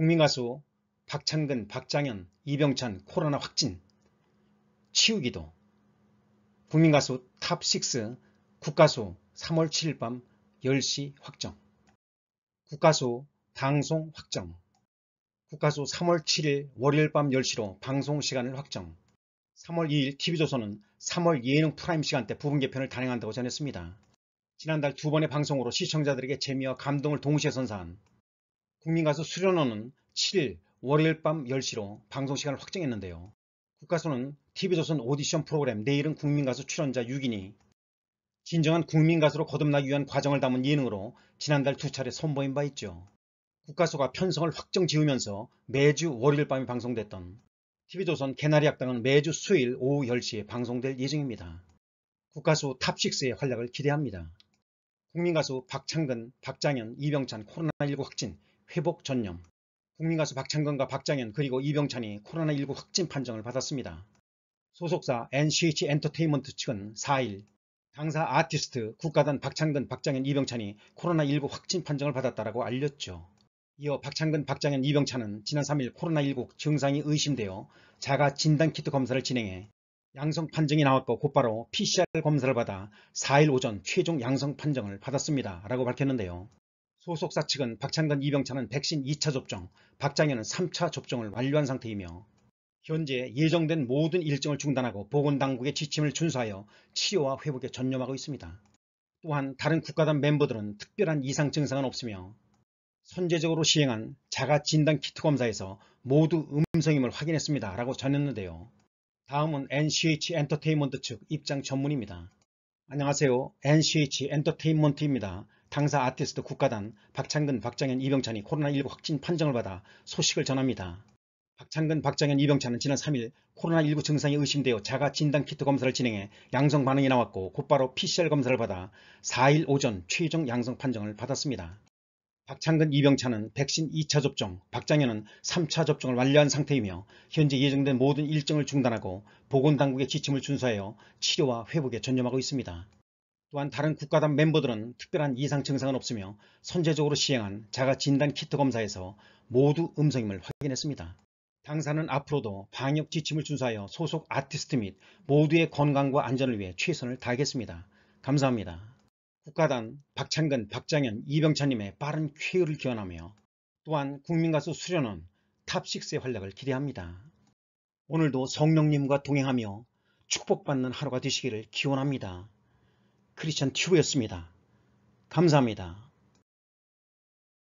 국민가수 박창근, 박장현, 이병찬 코로나 확진 치우기도 국민가수 탑6 국가수 3월 7일 밤 10시 확정 국가수 방송 확정 국가수 3월 7일 월요일 밤 10시로 방송 시간을 확정 3월 2일 TV조선은 3월 예능 프라임 시간대 부분 개편을 단행한다고 전했습니다. 지난달 두 번의 방송으로 시청자들에게 재미와 감동을 동시에 선사한 국민가수 수련원은 7일 월요일 밤 10시로 방송시간을 확정했는데요. 국가수는 TV조선 오디션 프로그램 내일은 국민가수 출연자 6인이 진정한 국민가수로 거듭나기 위한 과정을 담은 예능으로 지난달 두 차례 선보인 바 있죠. 국가수가 편성을 확정 지으면서 매주 월요일 밤에 방송됐던 TV조선 개나리 악당은 매주 수요일 오후 10시에 방송될 예정입니다. 국가수 탑6의 활약을 기대합니다. 국민가수 박창근, 박장현, 이병찬 코로나19 확진 회복 전념 국민가수 박창근과 박장현 그리고 이병찬이 코로나19 확진 판정을 받았습니다. 소속사 NCH 엔터테인먼트 측은 4일 당사 아티스트 국가단 박창근, 박장현, 이병찬이 코로나19 확진 판정을 받았다라고 알렸죠. 이어 박창근, 박장현, 이병찬은 지난 3일 코로나19 증상이 의심되어 자가 진단키트 검사를 진행해 양성 판정이 나왔고 곧바로 PCR 검사를 받아 4일 오전 최종 양성 판정을 받았습니다. 라고 밝혔는데요. 소속사 측은 박찬근, 이병찬은 백신 2차 접종, 박장현은 3차 접종을 완료한 상태이며 현재 예정된 모든 일정을 중단하고 보건당국의 지침을 준수하여 치료와 회복에 전념하고 있습니다. 또한 다른 국가단 멤버들은 특별한 이상 증상은 없으며 선제적으로 시행한 자가진단키트 검사에서 모두 음성임을 확인했습니다. 라고 전했는데요. 다음은 NCH 엔터테인먼트 측 입장 전문입니다. 안녕하세요. NCH 엔터테인먼트입니다. 당사 아티스트 국가단 박창근, 박정현, 이병찬이 코로나19 확진 판정을 받아 소식을 전합니다. 박창근, 박정현, 이병찬은 지난 3일 코로나19 증상이 의심되어 자가 진단 키트 검사를 진행해 양성 반응이 나왔고 곧바로 PCR 검사를 받아 4일 오전 최종 양성 판정을 받았습니다. 박창근, 이병찬은 백신 2차 접종, 박장현은 3차 접종을 완료한 상태이며 현재 예정된 모든 일정을 중단하고 보건당국의 지침을 준수하여 치료와 회복에 전념하고 있습니다. 또한 다른 국가단 멤버들은 특별한 이상 증상은 없으며 선제적으로 시행한 자가진단 키트 검사에서 모두 음성임을 확인했습니다. 당사는 앞으로도 방역 지침을 준수하여 소속 아티스트 및 모두의 건강과 안전을 위해 최선을 다하겠습니다. 감사합니다. 국가단 박창근, 박장현, 이병찬님의 빠른 쾌유를 기원하며 또한 국민가수 수련원 탑6의 활약을 기대합니다. 오늘도 성령님과 동행하며 축복받는 하루가 되시기를 기원합니다. 크리스천 튜브였습니다. 감사합니다.